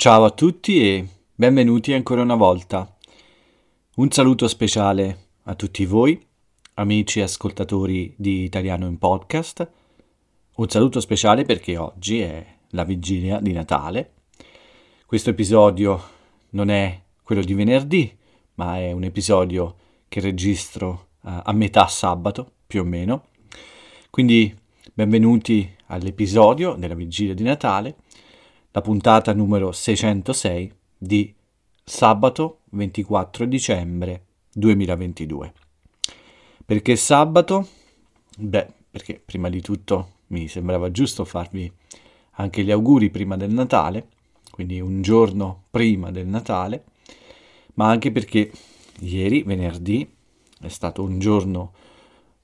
Ciao a tutti e benvenuti ancora una volta. Un saluto speciale a tutti voi, amici e ascoltatori di Italiano in Podcast. Un saluto speciale perché oggi è la vigilia di Natale. Questo episodio non è quello di venerdì, ma è un episodio che registro eh, a metà sabato, più o meno. Quindi benvenuti all'episodio della vigilia di Natale la puntata numero 606 di sabato 24 dicembre 2022. Perché sabato? Beh, perché prima di tutto mi sembrava giusto farvi anche gli auguri prima del Natale, quindi un giorno prima del Natale, ma anche perché ieri, venerdì, è stato un giorno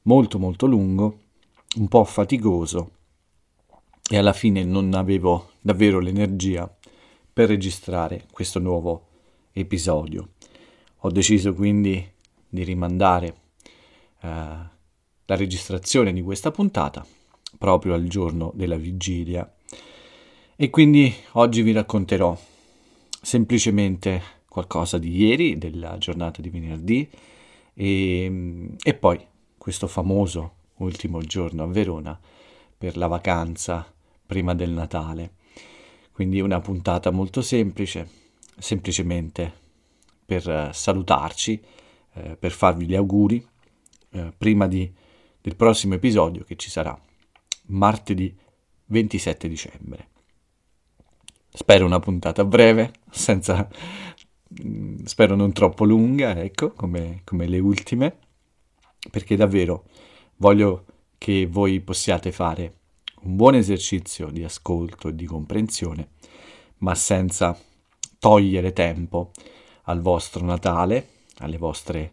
molto molto lungo, un po' faticoso e alla fine non avevo davvero l'energia per registrare questo nuovo episodio. Ho deciso quindi di rimandare eh, la registrazione di questa puntata proprio al giorno della vigilia e quindi oggi vi racconterò semplicemente qualcosa di ieri, della giornata di venerdì e, e poi questo famoso ultimo giorno a Verona per la vacanza prima del Natale. Quindi una puntata molto semplice, semplicemente per eh, salutarci, eh, per farvi gli auguri eh, prima di, del prossimo episodio che ci sarà martedì 27 dicembre. Spero una puntata breve, senza, mm, spero non troppo lunga, ecco, come, come le ultime, perché davvero voglio che voi possiate fare un buon esercizio di ascolto e di comprensione, ma senza togliere tempo al vostro Natale, alle vostre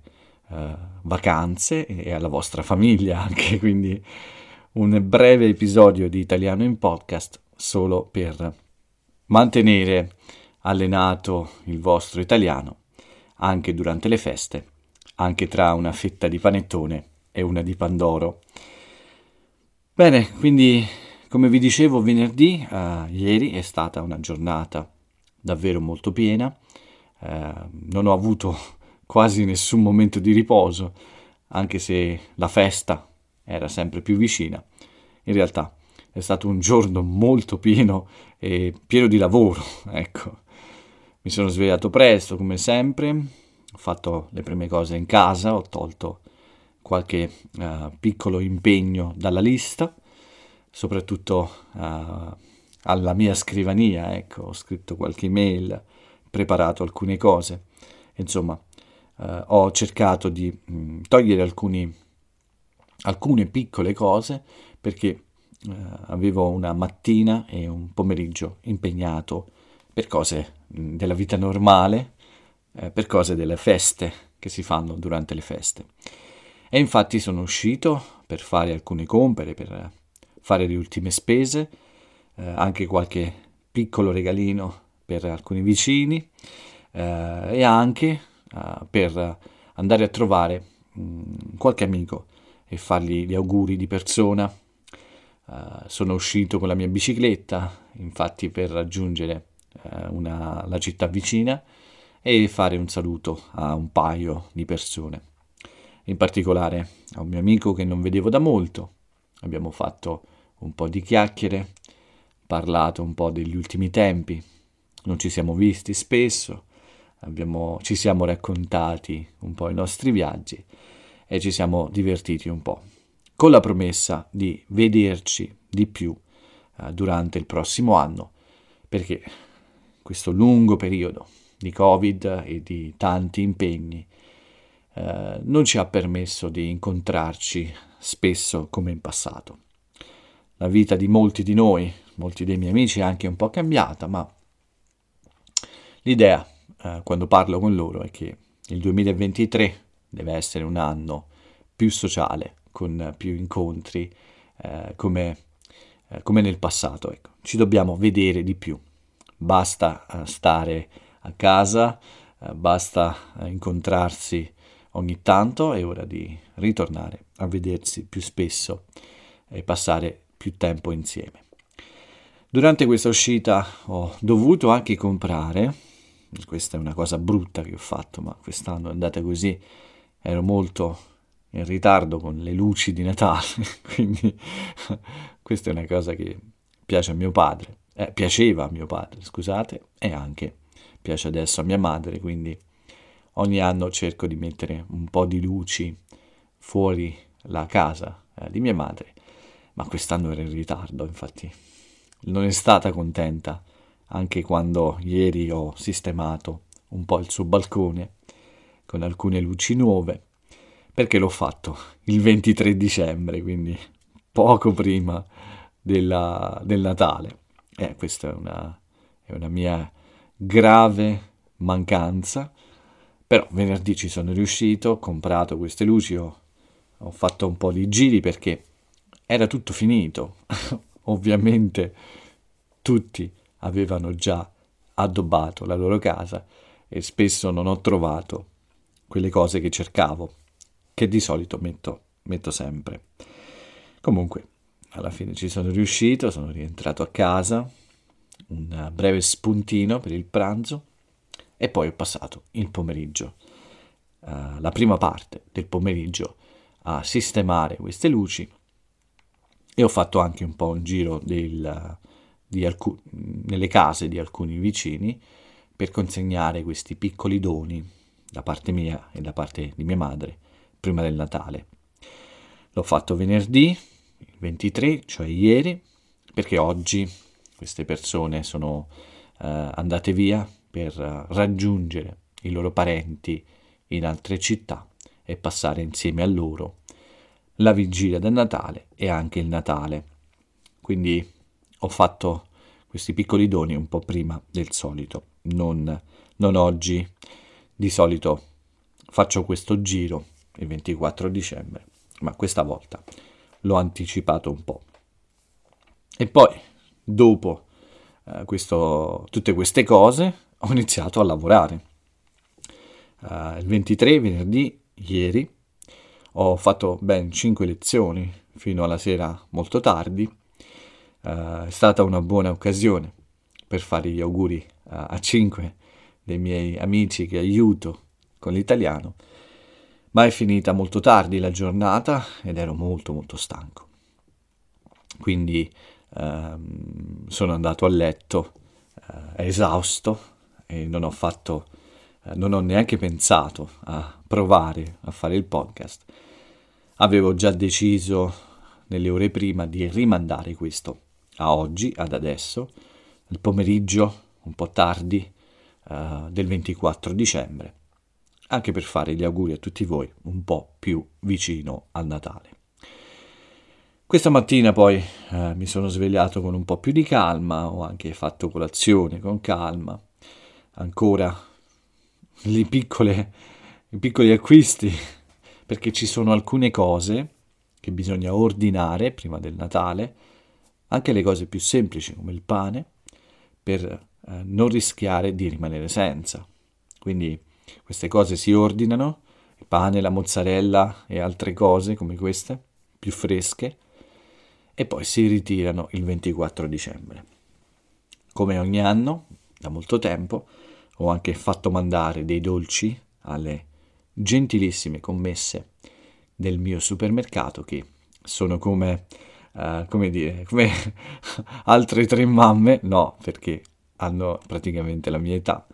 eh, vacanze e alla vostra famiglia anche, quindi un breve episodio di Italiano in podcast solo per mantenere allenato il vostro italiano anche durante le feste, anche tra una fetta di panettone e una di pandoro. Bene, quindi come vi dicevo venerdì, eh, ieri è stata una giornata davvero molto piena, eh, non ho avuto quasi nessun momento di riposo, anche se la festa era sempre più vicina. In realtà è stato un giorno molto pieno e pieno di lavoro, ecco. Mi sono svegliato presto, come sempre, ho fatto le prime cose in casa, ho tolto qualche uh, piccolo impegno dalla lista, soprattutto uh, alla mia scrivania, ecco, ho scritto qualche mail, preparato alcune cose, insomma, uh, ho cercato di mh, mm, togliere alcuni, alcune piccole cose perché avevo una mattina e un pomeriggio impegnato per cose mh, mm, della vita normale, eh, per cose delle feste che si fanno durante le feste. E infatti sono uscito per fare alcune compere, per fare le ultime spese, eh, anche qualche piccolo regalino per alcuni vicini eh, e anche eh, per andare a trovare mh, mm, qualche amico e fargli gli auguri di persona. Eh, sono uscito con la mia bicicletta, infatti, per raggiungere eh, una, la città vicina e fare un saluto a un paio di persone in particolare a un mio amico che non vedevo da molto. Abbiamo fatto un po' di chiacchiere, parlato un po' degli ultimi tempi, non ci siamo visti spesso, abbiamo, ci siamo raccontati un po' i nostri viaggi e ci siamo divertiti un po', con la promessa di vederci di più eh, durante il prossimo anno, perché questo lungo periodo di Covid e di tanti impegni eh, non ci ha permesso di incontrarci spesso come in passato. La vita di molti di noi, molti dei miei amici è anche un po' cambiata, ma l'idea eh, quando parlo con loro è che il 2023 deve essere un anno più sociale, con più incontri, eh, come, eh, come, nel passato. Ecco. Ci dobbiamo vedere di più. Basta eh, stare a casa, eh, basta incontrarsi Ogni tanto è ora di ritornare a vedersi più spesso e passare più tempo insieme. Durante questa uscita ho dovuto anche comprare, questa è una cosa brutta che ho fatto, ma quest'anno è andata così, ero molto in ritardo con le luci di Natale, quindi questa è una cosa che piace a mio padre, eh, piaceva a mio padre, scusate, e anche piace adesso a mia madre, quindi ogni anno cerco di mettere un po' di luci fuori la casa eh, di mia madre, ma quest'anno era in ritardo, infatti non è stata contenta, anche quando ieri ho sistemato un po' il suo balcone con alcune luci nuove, perché l'ho fatto il 23 dicembre, quindi poco prima della, del Natale. Eh, questa è una, è una mia grave mancanza però venerdì ci sono riuscito, ho comprato queste luci, ho, ho fatto un po' di giri perché era tutto finito. Ovviamente tutti avevano già addobbato la loro casa e spesso non ho trovato quelle cose che cercavo, che di solito metto, metto sempre. Comunque, alla fine ci sono riuscito, sono rientrato a casa, un breve spuntino per il pranzo e poi ho passato il pomeriggio, uh, la prima parte del pomeriggio, a sistemare queste luci e ho fatto anche un po' un giro del, alcun, nelle case di alcuni vicini per consegnare questi piccoli doni da parte mia e da parte di mia madre prima del Natale. L'ho fatto venerdì, 23, cioè ieri, perché oggi queste persone sono uh, andate via per raggiungere i loro parenti in altre città e passare insieme a loro la vigilia del Natale e anche il Natale. Quindi ho fatto questi piccoli doni un po' prima del solito, non, non oggi, di solito faccio questo giro il 24 dicembre, ma questa volta l'ho anticipato un po'. E poi, dopo eh, questo, tutte queste cose, ho iniziato a lavorare. Uh, il 23 venerdì, ieri, ho fatto ben 5 lezioni fino alla sera molto tardi. Uh, è stata una buona occasione per fare gli auguri uh, a 5 dei miei amici che aiuto con l'italiano, ma è finita molto tardi la giornata ed ero molto molto stanco. Quindi ehm, sono andato a letto esausto e non ho fatto, eh, non ho neanche pensato a provare a fare il podcast, avevo già deciso nelle ore prima di rimandare questo a oggi, ad adesso, al pomeriggio, un po' tardi, eh, del 24 dicembre, anche per fare gli auguri a tutti voi un po' più vicino al Natale. Questa mattina poi eh, mi sono svegliato con un po' più di calma, ho anche fatto colazione con calma, ancora le piccole, i piccoli acquisti, perché ci sono alcune cose che bisogna ordinare prima del Natale, anche le cose più semplici come il pane, per eh, non rischiare di rimanere senza. Quindi queste cose si ordinano, il pane, la mozzarella e altre cose come queste, più fresche, e poi si ritirano il 24 dicembre. Come ogni anno, da molto tempo, ho anche fatto mandare dei dolci alle gentilissime commesse del mio supermercato che sono come, uh, come dire, come altre tre mamme, no, perché hanno praticamente la mia età,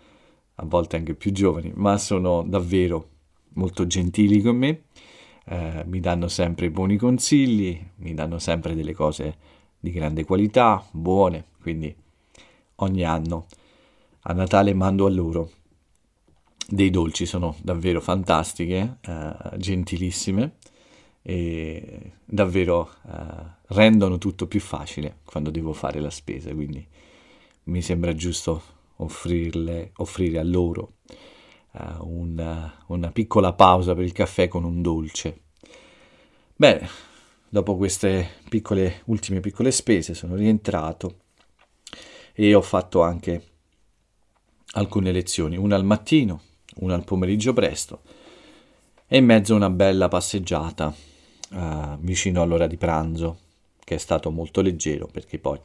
a volte anche più giovani, ma sono davvero molto gentili con me, uh, mi danno sempre buoni consigli, mi danno sempre delle cose di grande qualità, buone, quindi ogni anno a Natale mando a loro dei dolci, sono davvero fantastiche, eh, gentilissime e davvero eh, rendono tutto più facile quando devo fare la spesa, quindi mi sembra giusto offrirle, offrire a loro eh, una, una piccola pausa per il caffè con un dolce. Bene, dopo queste piccole, ultime piccole spese sono rientrato e ho fatto anche alcune lezioni, una al mattino, una al pomeriggio presto e in mezzo una bella passeggiata eh, vicino all'ora di pranzo, che è stato molto leggero perché poi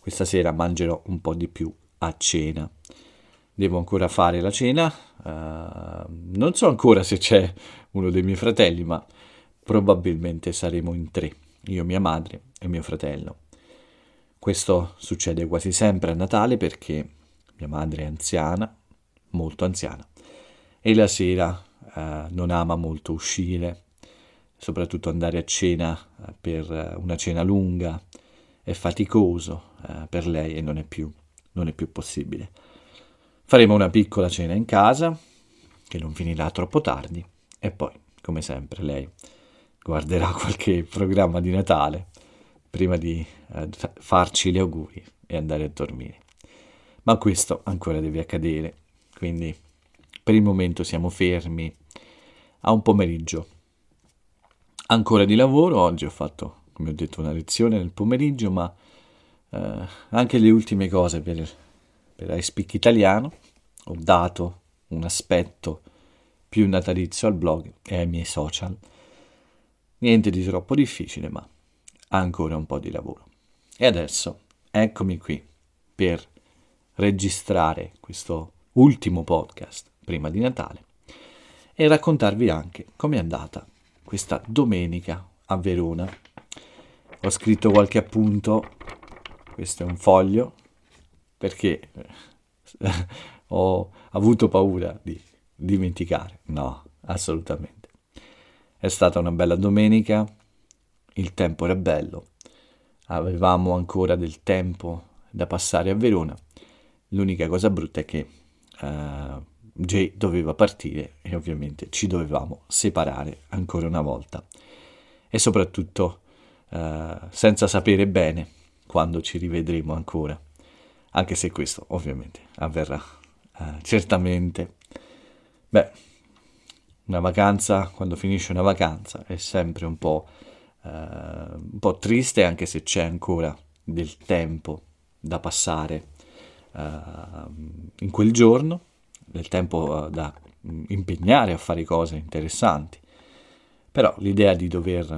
questa sera mangerò un po' di più a cena. Devo ancora fare la cena, eh, non so ancora se c'è uno dei miei fratelli, ma probabilmente saremo in tre, io, mia madre e mio fratello. Questo succede quasi sempre a Natale perché mia madre è anziana, molto anziana, e la sera eh, non ama molto uscire, soprattutto andare a cena eh, per eh, una cena lunga, è faticoso eh, per lei e non è, più, non è più possibile. Faremo una piccola cena in casa, che non finirà troppo tardi, e poi, come sempre, lei guarderà qualche programma di Natale prima di eh, farci gli auguri e andare a dormire ma questo ancora deve accadere. Quindi per il momento siamo fermi a un pomeriggio. Ancora di lavoro, oggi ho fatto, come ho detto, una lezione nel pomeriggio, ma eh, anche le ultime cose per, per iSpeak Italiano. Ho dato un aspetto più natalizio al blog e ai miei social. Niente di troppo difficile, ma ancora un po' di lavoro. E adesso eccomi qui per registrare questo ultimo podcast prima di Natale e raccontarvi anche com'è andata questa domenica a Verona. Ho scritto qualche appunto, questo è un foglio, perché eh, ho avuto paura di dimenticare. No, assolutamente. È stata una bella domenica, il tempo era bello, avevamo ancora del tempo da passare a Verona L'unica cosa brutta è che uh, Jay doveva partire e ovviamente ci dovevamo separare ancora una volta e soprattutto uh, senza sapere bene quando ci rivedremo ancora, anche se questo ovviamente avverrà uh, certamente. Beh, una vacanza, quando finisce una vacanza, è sempre un po', uh, un po' triste anche se c'è ancora del tempo da passare Ehm, in quel giorno, del tempo eh, da impegnare a fare cose interessanti. Però l'idea di dover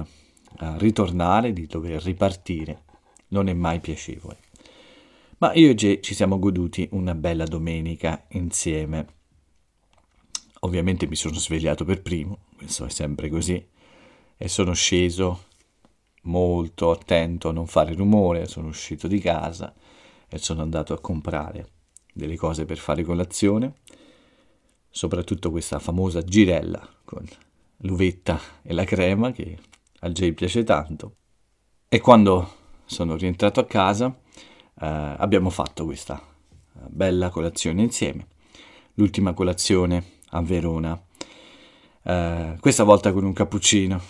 eh, ritornare, di dover ripartire, non è mai piacevole. Ma io e Jay ci siamo goduti una bella domenica insieme. Ovviamente mi sono svegliato per primo, questo è sempre così, e sono sceso molto attento a non fare rumore, sono uscito di casa, e sono andato a comprare delle cose per fare colazione, soprattutto questa famosa girella con l'uvetta e la crema che a Jay piace tanto. E quando sono rientrato a casa eh, abbiamo fatto questa eh, bella colazione insieme, l'ultima colazione a Verona, eh, questa volta con un cappuccino,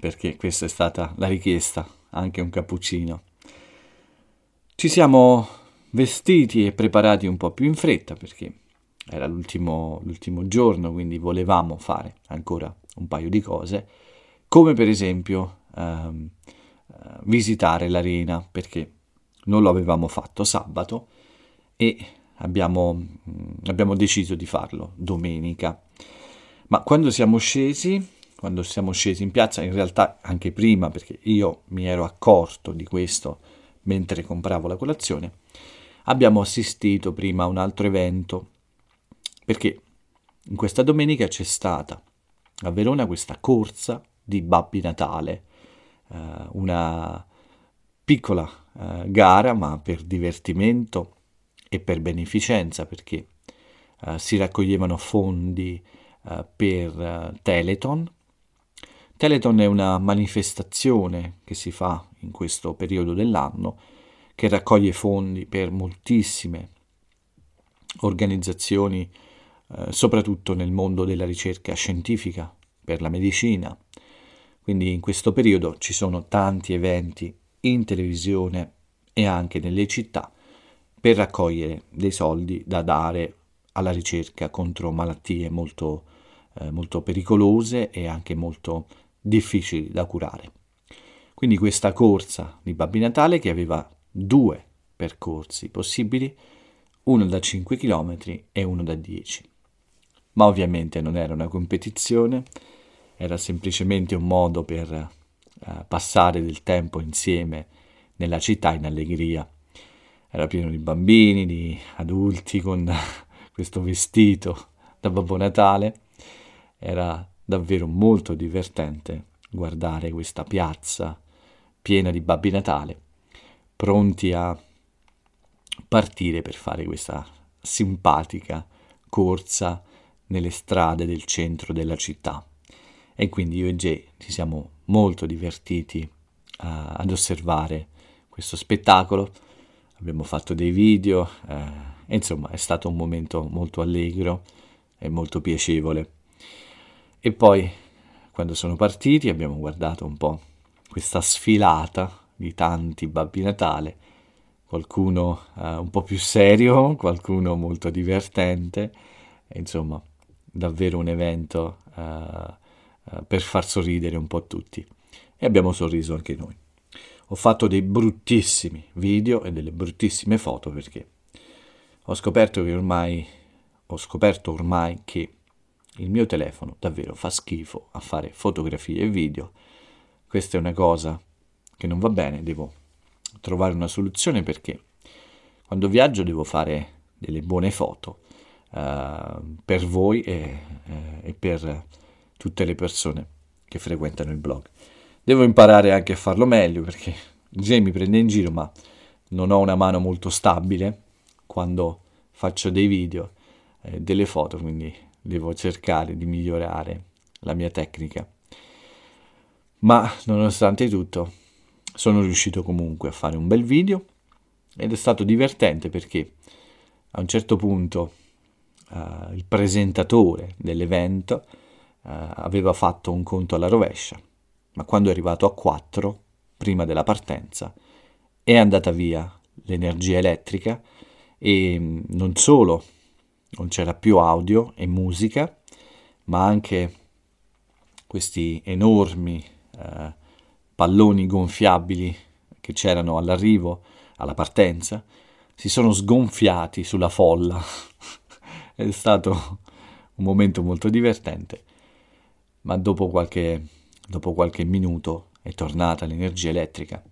perché questa è stata la richiesta, anche un cappuccino. Ci siamo vestiti e preparati un po' più in fretta perché era l'ultimo, l'ultimo giorno, quindi volevamo fare ancora un paio di cose, come per esempio ehm, eh, visitare l'arena perché non lo avevamo fatto sabato e abbiamo, mm, abbiamo deciso di farlo domenica. Ma quando siamo scesi, quando siamo scesi in piazza, in realtà anche prima, perché io mi ero accorto di questo mentre compravo la colazione, abbiamo assistito prima a un altro evento, perché in questa domenica c'è stata a Verona questa corsa di Babbi Natale, eh, una piccola eh, gara ma per divertimento e per beneficenza perché eh, si raccoglievano fondi eh, per eh, Teleton Teleton è una manifestazione che si fa in questo periodo dell'anno che raccoglie fondi per moltissime organizzazioni, eh, soprattutto nel mondo della ricerca scientifica, per la medicina. Quindi in questo periodo ci sono tanti eventi in televisione e anche nelle città per raccogliere dei soldi da dare alla ricerca contro malattie molto, eh, molto pericolose e anche molto difficili da curare. Quindi questa corsa di Babbi Natale che aveva due percorsi possibili, uno da 5 km e uno da 10. Ma ovviamente non era una competizione, era semplicemente un modo per eh, passare del tempo insieme nella città in allegria. Era pieno di bambini, di adulti con questo vestito da Babbo Natale, era davvero molto divertente guardare questa piazza piena di Babbi Natale, pronti a partire per fare questa simpatica corsa nelle strade del centro della città. E quindi io e Jay ci siamo molto divertiti uh, ad osservare questo spettacolo, abbiamo fatto dei video, uh, insomma è stato un momento molto allegro e molto piacevole. E poi, quando sono partiti, abbiamo guardato un po' questa sfilata di tanti Babbi Natale, qualcuno eh, un po' più serio, qualcuno molto divertente, insomma, davvero un evento eh, eh, per far sorridere un po' tutti. E abbiamo sorriso anche noi. Ho fatto dei bruttissimi video e delle bruttissime foto perché ho scoperto che ormai, ho scoperto ormai che il mio telefono davvero fa schifo a fare fotografie e video. Questa è una cosa che non va bene, devo trovare una soluzione perché quando viaggio devo fare delle buone foto eh, per voi e, eh, e per tutte le persone che frequentano il blog. Devo imparare anche a farlo meglio perché Jay mi prende in giro, ma non ho una mano molto stabile quando faccio dei video, eh, delle foto, quindi devo cercare di migliorare la mia tecnica. Ma nonostante tutto sono riuscito comunque a fare un bel video ed è stato divertente perché a un certo punto uh, il presentatore dell'evento uh, aveva fatto un conto alla rovescia, ma quando è arrivato a 4 prima della partenza è andata via l'energia elettrica e mm, non solo non c'era più audio e musica, ma anche questi enormi eh, palloni gonfiabili che c'erano all'arrivo, alla partenza, si sono sgonfiati sulla folla. È stato un momento molto divertente, ma dopo qualche, dopo qualche minuto è tornata l'energia elettrica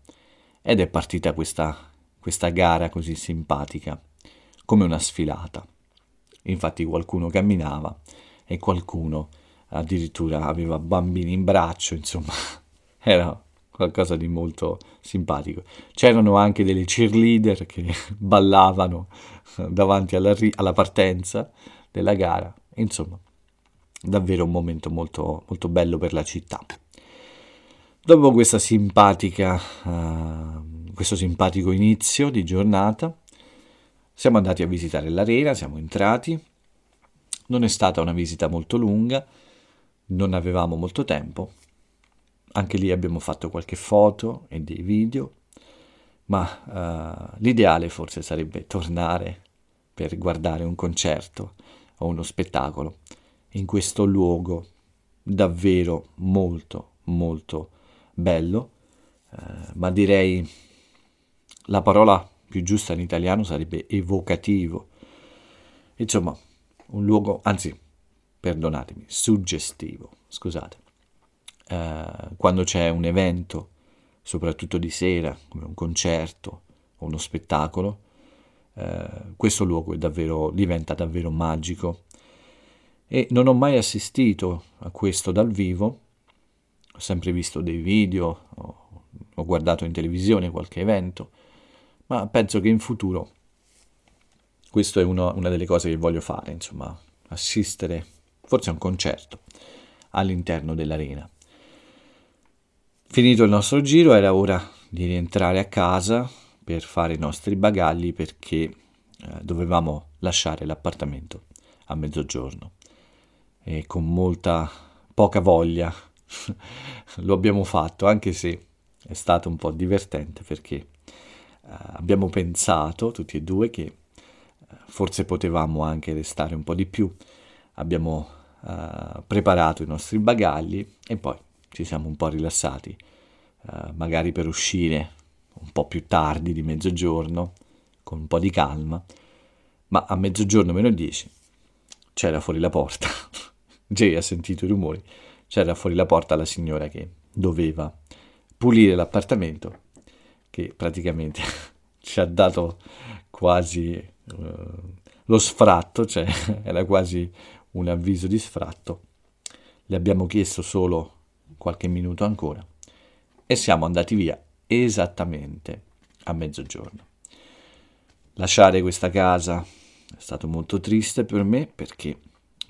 ed è partita questa, questa gara così simpatica, come una sfilata infatti qualcuno camminava e qualcuno addirittura aveva bambini in braccio, insomma, era qualcosa di molto simpatico. C'erano anche delle cheerleader che ballavano eh, davanti alla, ri- alla partenza della gara, insomma, davvero un momento molto, molto bello per la città. Dopo questa simpatica, uh, questo simpatico inizio di giornata, siamo andati a visitare l'arena, siamo entrati, non è stata una visita molto lunga, non avevamo molto tempo, anche lì abbiamo fatto qualche foto e dei video, ma uh, l'ideale forse sarebbe tornare per guardare un concerto o uno spettacolo in questo luogo davvero molto molto bello, uh, ma direi la parola più giusta in italiano sarebbe evocativo. Insomma, un luogo, anzi, perdonatemi, suggestivo, scusate. Eh, quando c'è un evento, soprattutto di sera, come un concerto o uno spettacolo, eh, questo luogo davvero, diventa davvero magico. E non ho mai assistito a questo dal vivo, ho sempre visto dei video, ho, ho guardato in televisione qualche evento, ma penso che in futuro questo è uno, una delle cose che voglio fare, insomma, assistere forse a un concerto all'interno dell'arena. Finito il nostro giro era ora di rientrare a casa per fare i nostri bagagli perché eh, dovevamo lasciare l'appartamento a mezzogiorno e con molta poca voglia lo abbiamo fatto anche se è stato un po' divertente perché eh, abbiamo pensato tutti e due che eh, forse potevamo anche restare un po' di più, abbiamo uh, preparato i nostri bagagli e poi ci siamo un po' rilassati, uh, magari per uscire un po' più tardi di mezzogiorno, con un po' di calma, ma a mezzogiorno meno 10 c'era fuori la porta, Jay ha sentito i rumori, c'era fuori la porta la signora che doveva pulire l'appartamento che praticamente ci ha dato quasi eh, lo sfratto, cioè era quasi un avviso di sfratto. Le abbiamo chiesto solo qualche minuto ancora e siamo andati via esattamente a mezzogiorno. Lasciare questa casa è stato molto triste per me perché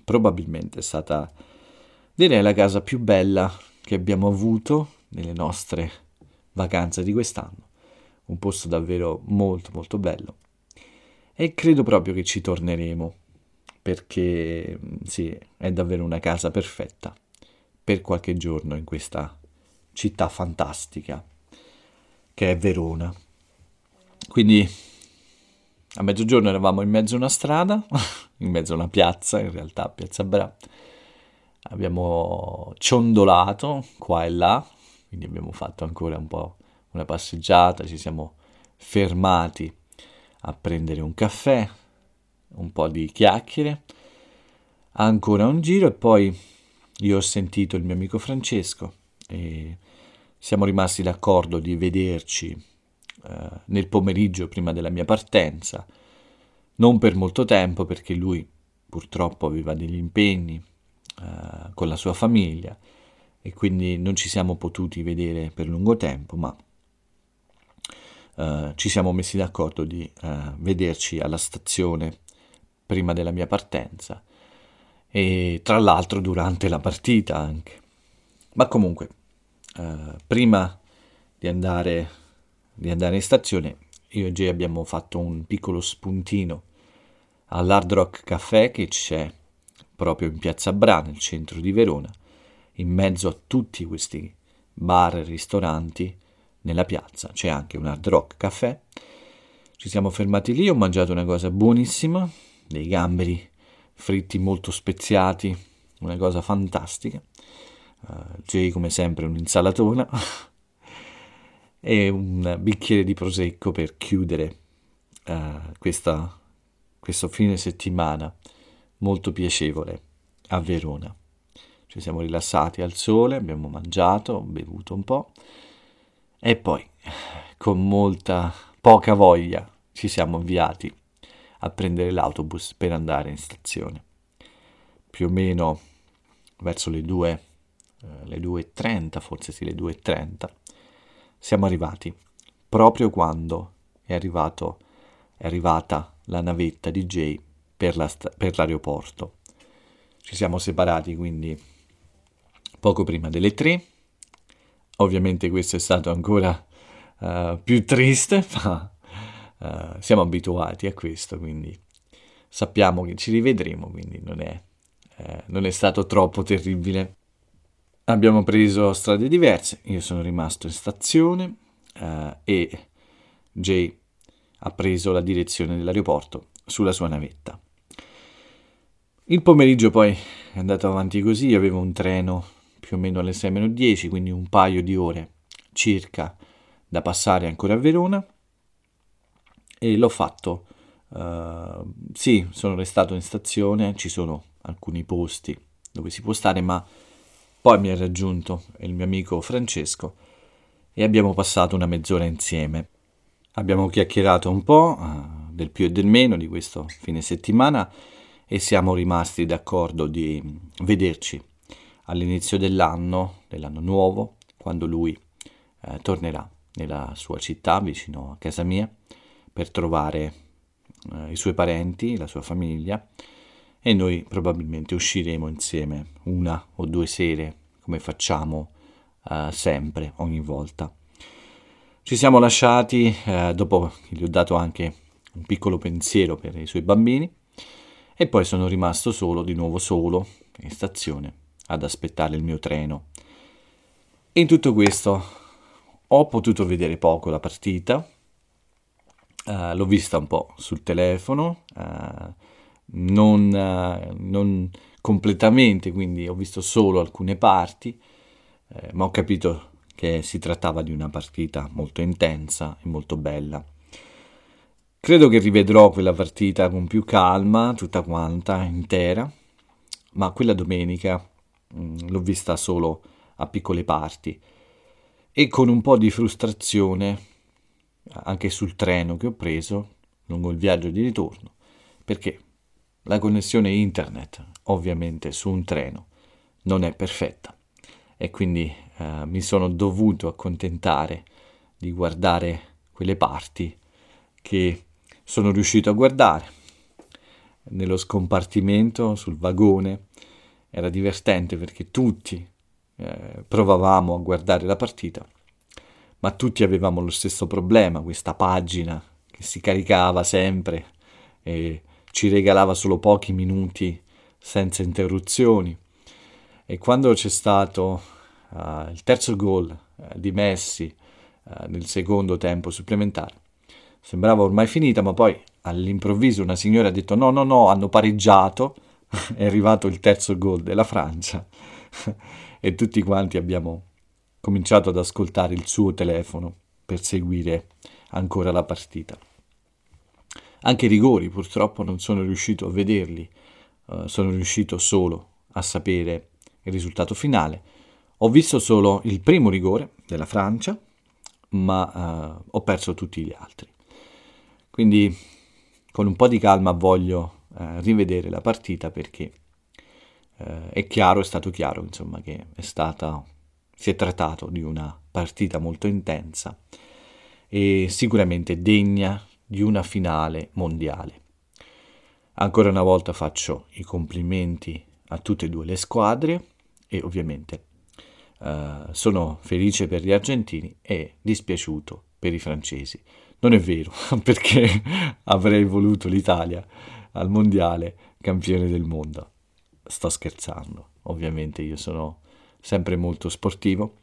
probabilmente è stata direi la casa più bella che abbiamo avuto nelle nostre vacanze di quest'anno un posto davvero molto molto bello. E credo proprio che ci torneremo, perché mm, sì, è davvero una casa perfetta per qualche giorno in questa città fantastica che è Verona. Quindi a mezzogiorno eravamo in mezzo a una strada, in mezzo a una piazza, in realtà Piazza Bra. Abbiamo ciondolato qua e là, quindi abbiamo fatto ancora un po' una passeggiata, ci siamo fermati a prendere un caffè, un po' di chiacchiere, ancora un giro e poi io ho sentito il mio amico Francesco e siamo rimasti d'accordo di vederci eh, nel pomeriggio prima della mia partenza, non per molto tempo perché lui purtroppo aveva degli impegni eh, con la sua famiglia e quindi non ci siamo potuti vedere per lungo tempo, ma eh, ci siamo messi d'accordo di eh, vederci alla stazione prima della mia partenza e tra l'altro durante la partita anche. Ma comunque, eh, prima di andare, di andare in stazione, io e Jay abbiamo fatto un piccolo spuntino all'Hard Rock Café che c'è proprio in Piazza Bra, nel centro di Verona, in mezzo a tutti questi bar e ristoranti nella piazza c'è anche un hard rock caffè. Ci siamo fermati lì, ho mangiato una cosa buonissima, dei gamberi fritti molto speziati, una cosa fantastica. Uh, Jay come sempre un'insalatona e un bicchiere di prosecco per chiudere uh, questa, questo fine settimana molto piacevole a Verona. Ci siamo rilassati al sole, abbiamo mangiato, bevuto un po' E poi, con molta poca voglia, ci siamo avviati a prendere l'autobus per andare in stazione. Più o meno verso le 2, eh, le 2.30, forse sì, le 2.30, siamo arrivati proprio quando è, arrivato, è arrivata la navetta DJ per, la, per l'aeroporto. Ci siamo separati quindi poco prima delle 3 Ovviamente questo è stato ancora uh, più triste, ma uh, siamo abituati a questo, quindi sappiamo che ci rivedremo, quindi non è, eh, non è stato troppo terribile. Abbiamo preso strade diverse, io sono rimasto in stazione uh, e Jay ha preso la direzione dell'aeroporto sulla sua navetta. Il pomeriggio poi è andato avanti così, io avevo un treno più o meno alle 6-10, quindi un paio di ore circa da passare ancora a Verona e l'ho fatto. Uh, sì, sono restato in stazione, ci sono alcuni posti dove si può stare, ma poi mi ha raggiunto il mio amico Francesco e abbiamo passato una mezz'ora insieme. Abbiamo chiacchierato un po' uh, del più e del meno di questo fine settimana e siamo rimasti d'accordo di vederci all'inizio dell'anno, dell'anno nuovo, quando lui eh, tornerà nella sua città vicino a casa mia per trovare eh, i suoi parenti, la sua famiglia e noi probabilmente usciremo insieme una o due sere come facciamo eh, sempre ogni volta. Ci siamo lasciati eh, dopo che gli ho dato anche un piccolo pensiero per i suoi bambini e poi sono rimasto solo, di nuovo solo, in stazione ad aspettare il mio treno. E in tutto questo ho potuto vedere poco la partita, uh, l'ho vista un po' sul telefono, uh, non, uh, non, completamente, quindi ho visto solo alcune parti, eh, ma ho capito che si trattava di una partita molto intensa e molto bella. Credo che rivedrò quella partita con più calma, tutta quanta, intera, ma quella domenica Mm, l'ho vista solo a piccole parti e con un po' di frustrazione anche sul treno che ho preso lungo il viaggio di ritorno perché la connessione internet ovviamente su un treno non è perfetta e quindi eh, mi sono dovuto accontentare di guardare quelle parti che sono riuscito a guardare nello scompartimento sul vagone era divertente perché tutti eh, provavamo a guardare la partita, ma tutti avevamo lo stesso problema, questa pagina che si caricava sempre e ci regalava solo pochi minuti senza interruzioni. E quando c'è stato uh, il terzo gol uh, di Messi uh, nel secondo tempo supplementare, sembrava ormai finita, ma poi all'improvviso una signora ha detto no, no, no, hanno pareggiato è arrivato il terzo gol della Francia e tutti quanti abbiamo cominciato ad ascoltare il suo telefono per seguire ancora la partita. Anche i rigori purtroppo non sono riuscito a vederli, uh, sono riuscito solo a sapere il risultato finale. Ho visto solo il primo rigore della Francia, ma uh, ho perso tutti gli altri. Quindi con un po' di calma voglio eh, rivedere la partita perché eh, è chiaro, è stato chiaro insomma che è stata, si è trattato di una partita molto intensa e sicuramente degna di una finale mondiale. Ancora una volta faccio i complimenti a tutte e due le squadre e ovviamente eh, sono felice per gli argentini e dispiaciuto per i francesi. Non è vero, perché avrei voluto l'Italia al mondiale campione del mondo. Sto scherzando, ovviamente io sono sempre molto sportivo.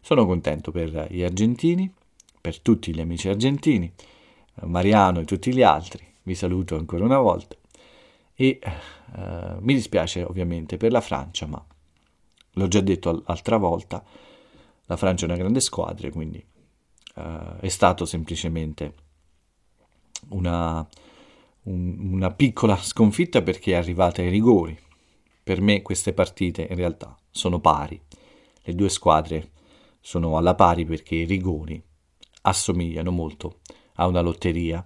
Sono contento per gli argentini, per tutti gli amici argentini, Mariano e tutti gli altri. Vi saluto ancora una volta e eh, mi dispiace ovviamente per la Francia, ma l'ho già detto l'altra volta, la Francia è una grande squadra, quindi eh, è stato semplicemente una, un, una piccola sconfitta perché è arrivata ai rigori. Per me queste partite in realtà sono pari. Le due squadre sono alla pari perché i rigori assomigliano molto a una lotteria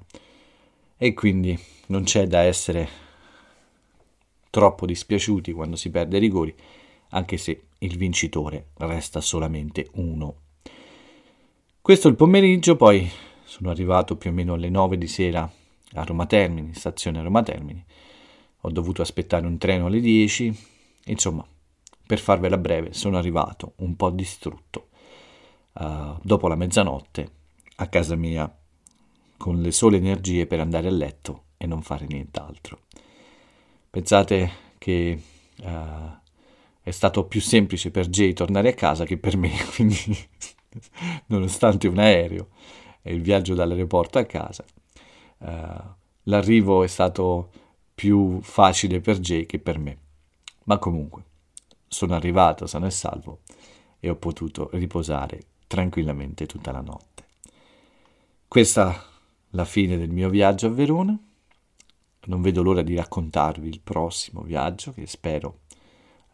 e quindi non c'è da essere troppo dispiaciuti quando si perde i rigori, anche se il vincitore resta solamente uno. Questo è il pomeriggio, poi sono arrivato più o meno alle 9 di sera a Roma Termini, stazione Roma Termini, ho dovuto aspettare un treno alle 10, insomma, per farvela breve, sono arrivato un po' distrutto uh, dopo la mezzanotte a casa mia con le sole energie per andare a letto e non fare nient'altro. Pensate che uh, è stato più semplice per Jay tornare a casa che per me, quindi nonostante un aereo e il viaggio dall'aeroporto a casa, eh, l'arrivo è stato più facile per Jay che per me. Ma comunque, sono arrivato sano e salvo e ho potuto riposare tranquillamente tutta la notte. Questa è la fine del mio viaggio a Verona. Non vedo l'ora di raccontarvi il prossimo viaggio che spero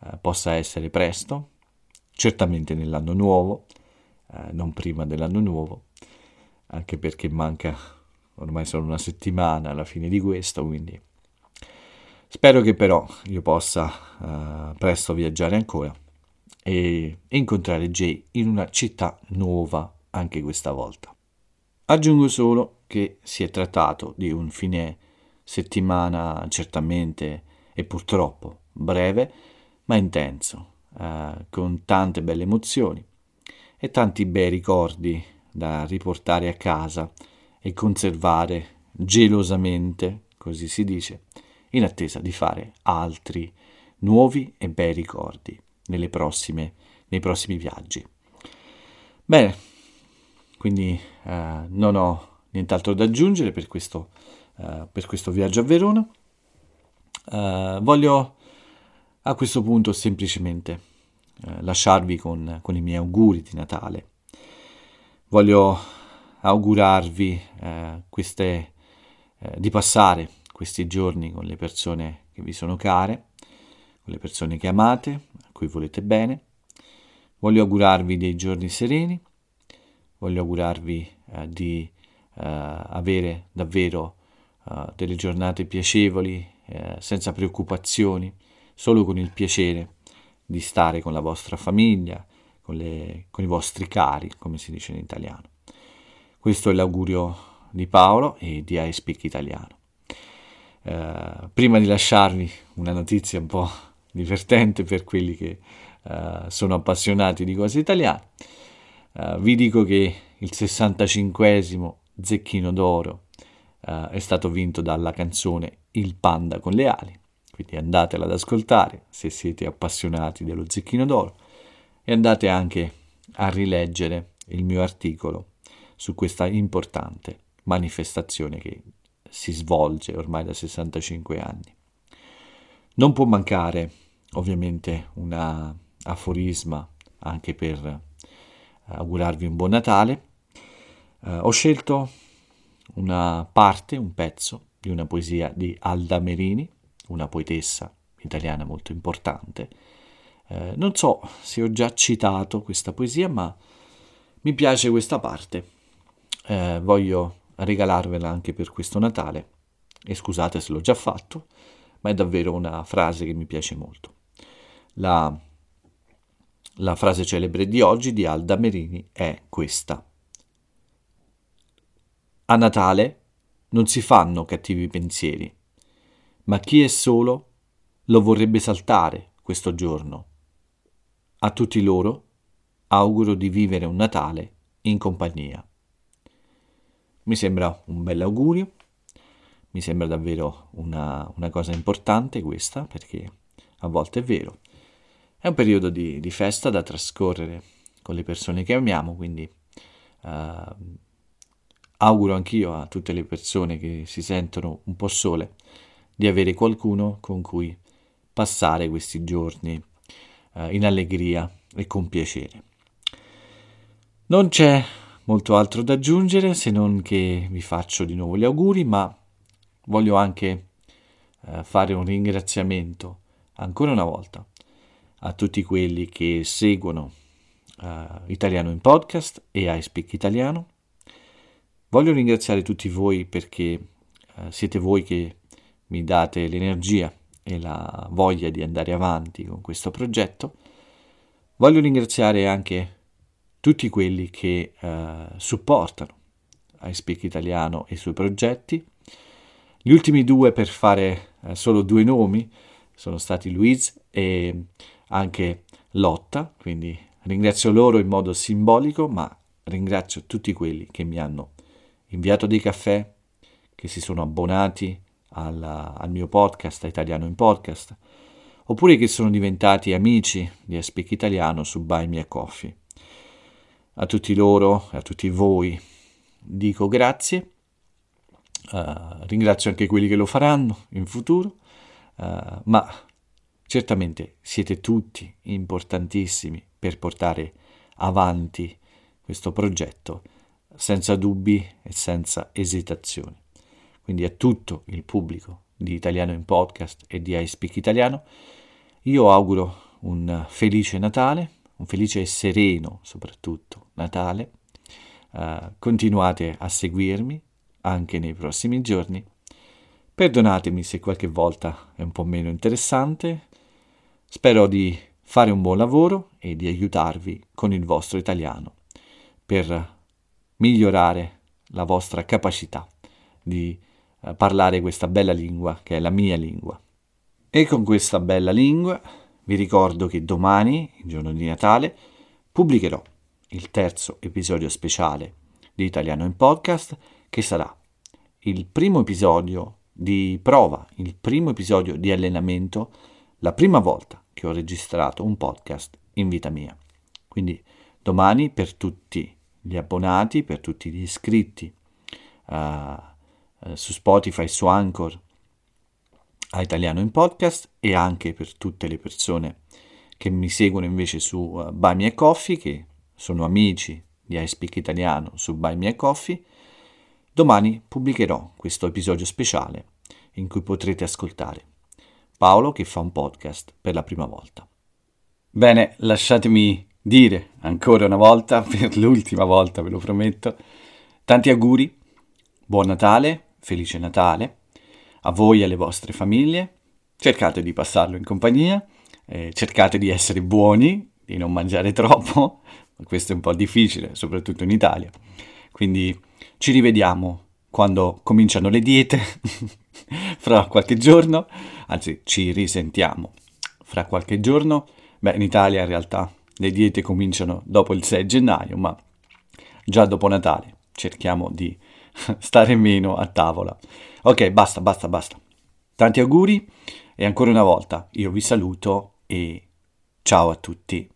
eh, possa essere presto, certamente nell'anno nuovo, eh, non prima dell'anno nuovo, anche perché manca ormai sono una settimana alla fine di questo, quindi spero che però io possa uh, presto viaggiare ancora e incontrare Jay in una città nuova anche questa volta. Aggiungo solo che si è trattato di un fine settimana certamente e purtroppo breve, ma intenso, eh, con tante belle emozioni e tanti bei ricordi da riportare a casa e conservare gelosamente, così si dice, in attesa di fare altri nuovi e bei ricordi prossime, nei prossimi viaggi. Bene, quindi eh, non ho nient'altro da aggiungere per questo, eh, per questo viaggio a Verona. Eh, voglio a questo punto semplicemente eh, lasciarvi con, con i miei auguri di Natale. Voglio augurarvi eh, queste, eh, di passare questi giorni con le persone che vi sono care, con le persone che amate, a cui volete bene. Voglio augurarvi dei giorni sereni, voglio augurarvi eh, di eh, avere davvero eh, delle giornate piacevoli, eh, senza preoccupazioni, solo con il piacere di stare con la vostra famiglia, con, le, con i vostri cari, come si dice in italiano. Questo è l'augurio di Paolo e di iSpeak Italiano. Eh, prima di lasciarvi una notizia un po' divertente per quelli che eh, sono appassionati di cose italiane, eh, vi dico che il 65 Zecchino d'Oro eh, è stato vinto dalla canzone Il Panda con le ali, quindi andatela ad ascoltare se siete appassionati dello Zecchino d'Oro e andate anche a rileggere il mio articolo su questa importante manifestazione che si svolge ormai da 65 anni. Non può mancare ovviamente un aforisma anche per augurarvi un buon Natale. Eh, ho scelto una parte, un pezzo di una poesia di Alda Merini, una poetessa italiana molto importante. Eh, non so se ho già citato questa poesia, ma mi piace questa parte eh, voglio regalarvela anche per questo Natale e scusate se l'ho già fatto, ma è davvero una frase che mi piace molto. La, la frase celebre di oggi di Alda Merini è questa. A Natale non si fanno cattivi pensieri, ma chi è solo lo vorrebbe saltare questo giorno. A tutti loro auguro di vivere un Natale in compagnia. Mi sembra un bel augurio, mi sembra davvero una, una cosa importante questa, perché a volte è vero. È un periodo di, di festa da trascorrere con le persone che amiamo, quindi eh, auguro anch'io a tutte le persone che si sentono un po' sole di avere qualcuno con cui passare questi giorni eh, in allegria e con piacere. Non c'è molto altro da aggiungere se non che vi faccio di nuovo gli auguri, ma voglio anche eh, fare un ringraziamento ancora una volta a tutti quelli che seguono eh, Italiano in Podcast e I Italiano. Voglio ringraziare tutti voi perché eh, siete voi che mi date l'energia e la voglia di andare avanti con questo progetto. Voglio ringraziare anche tutti quelli che eh, supportano iSpeak Italiano e i suoi progetti. Gli ultimi due, per fare eh, solo due nomi, sono stati Luiz e anche Lotta, quindi ringrazio loro in modo simbolico, ma ringrazio tutti quelli che mi hanno inviato dei caffè, che si sono abbonati alla, al mio podcast, Italiano in Podcast, oppure che sono diventati amici di Aspic Italiano su Buy Me a Coffee a tutti loro e a tutti voi dico grazie. Uh, ringrazio anche quelli che lo faranno in futuro, uh, ma certamente siete tutti importantissimi per portare avanti questo progetto senza dubbi e senza esitazioni. Quindi a tutto il pubblico di Italiano in Podcast e di I Speak Italiano, io auguro un felice Natale, un felice e sereno soprattutto Natale. Uh, continuate a seguirmi anche nei prossimi giorni. Perdonatemi se qualche volta è un po' meno interessante. Spero di fare un buon lavoro e di aiutarvi con il vostro italiano per migliorare la vostra capacità di eh, parlare questa bella lingua che è la mia lingua. E con questa bella lingua vi ricordo che domani, il giorno di Natale, pubblicherò il terzo episodio speciale di Italiano in Podcast, che sarà il primo episodio di prova, il primo episodio di allenamento, la prima volta che ho registrato un podcast in vita mia. Quindi domani per tutti gli abbonati, per tutti gli iscritti uh, su Spotify, su Anchor, a Italiano in Podcast e anche per tutte le persone che mi seguono invece su eh, Buy Me Coffee, che sono amici di I Speak Italiano su Buy Me Coffee. Domani pubblicherò questo episodio speciale in cui potrete ascoltare Paolo che fa un podcast per la prima volta. Bene, lasciatemi dire ancora una volta, per l'ultima volta ve lo prometto, tanti auguri, buon Natale, felice Natale a voi e alle vostre famiglie, cercate di passarlo in compagnia, eh, cercate di essere buoni, di non mangiare troppo, questo è un po' difficile, soprattutto in Italia. Quindi ci rivediamo quando cominciano le diete, fra qualche giorno, anzi ci risentiamo fra qualche giorno. Beh, in Italia in realtà le diete cominciano dopo il 6 gennaio, ma già dopo Natale cerchiamo di stare meno a tavola. Ok, basta, basta, basta. Tanti auguri e ancora una volta io vi saluto e ciao a tutti.